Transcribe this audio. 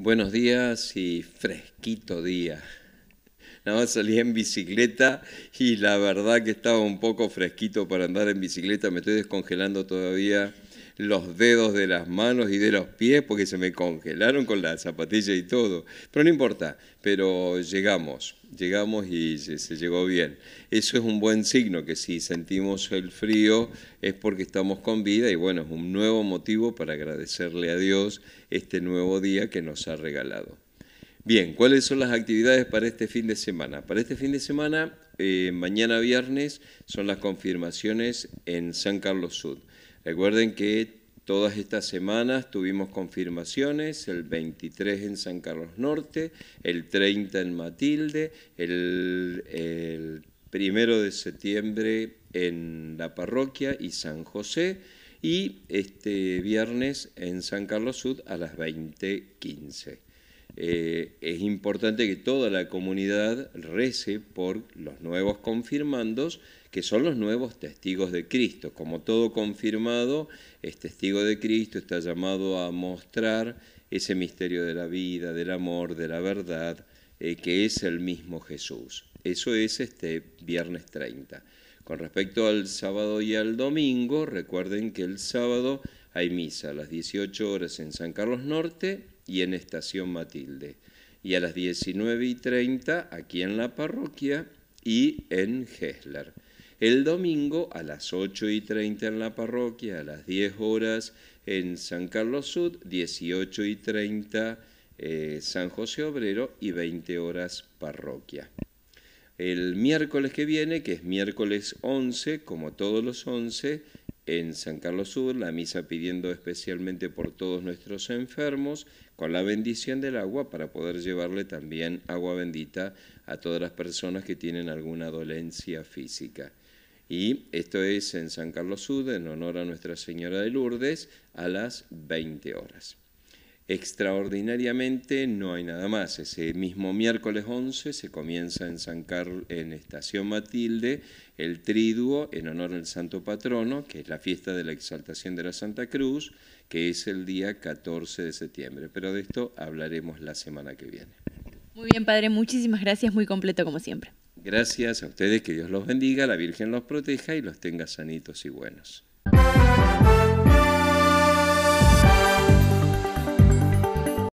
Buenos días y fresquito día. Nada más salí en bicicleta y la verdad que estaba un poco fresquito para andar en bicicleta. Me estoy descongelando todavía los dedos de las manos y de los pies porque se me congelaron con la zapatilla y todo. Pero no importa, pero llegamos, llegamos y se, llegó bien. Eso es un buen signo, que si sentimos el frío es porque estamos con vida y bueno, es un nuevo motivo para agradecerle a Dios este nuevo día que nos ha regalado. Bien, ¿cuáles son las actividades para este fin de semana? Para este fin de semana, eh, mañana viernes, son las confirmaciones en San Carlos Sud. Recuerden que todas estas semanas tuvimos confirmaciones, el 23 en San Carlos Norte, el 30 en Matilde, el, 1 primero de septiembre en la parroquia y San José y este viernes en San Carlos Sud a las 20.15. Eh, es importante que toda la comunidad rece por los nuevos confirmandos, que son los nuevos testigos de Cristo. Como todo confirmado es testigo de Cristo, está llamado a mostrar ese misterio de la vida, del amor, de la verdad, eh, que es el mismo Jesús. Eso es este viernes 30. Con respecto al sábado y al domingo, recuerden que el sábado hay misa a las 18 horas en San Carlos Norte y en Estación Matilde. Y a las 19 y 30 aquí en la parroquia y en Gessler. El domingo a las 8 y 30 en la parroquia, a las 10 horas en San Carlos Sud, 18 y 30 eh, San José Obrero y 20 horas parroquia. El miércoles que viene, que es miércoles 11, como todos los 11, en San Carlos Sur, la misa pidiendo especialmente por todos nuestros enfermos, con la bendición del agua para poder llevarle también agua bendita a todas las personas que tienen alguna dolencia física. Y esto es en San Carlos Sur, en honor a Nuestra Señora de Lourdes, a las 20 horas. Extraordinariamente no hay nada más. Ese mismo miércoles 11 se comienza en, San Carlos, en Estación Matilde el triduo en honor al Santo Patrono, que es la fiesta de la exaltación de la Santa Cruz, que es el día 14 de septiembre. Pero de esto hablaremos la semana que viene. Muy bien, Padre, muchísimas gracias, muy completo como siempre. Gracias a ustedes, que Dios los bendiga, la Virgen los proteja y los tenga sanitos y buenos.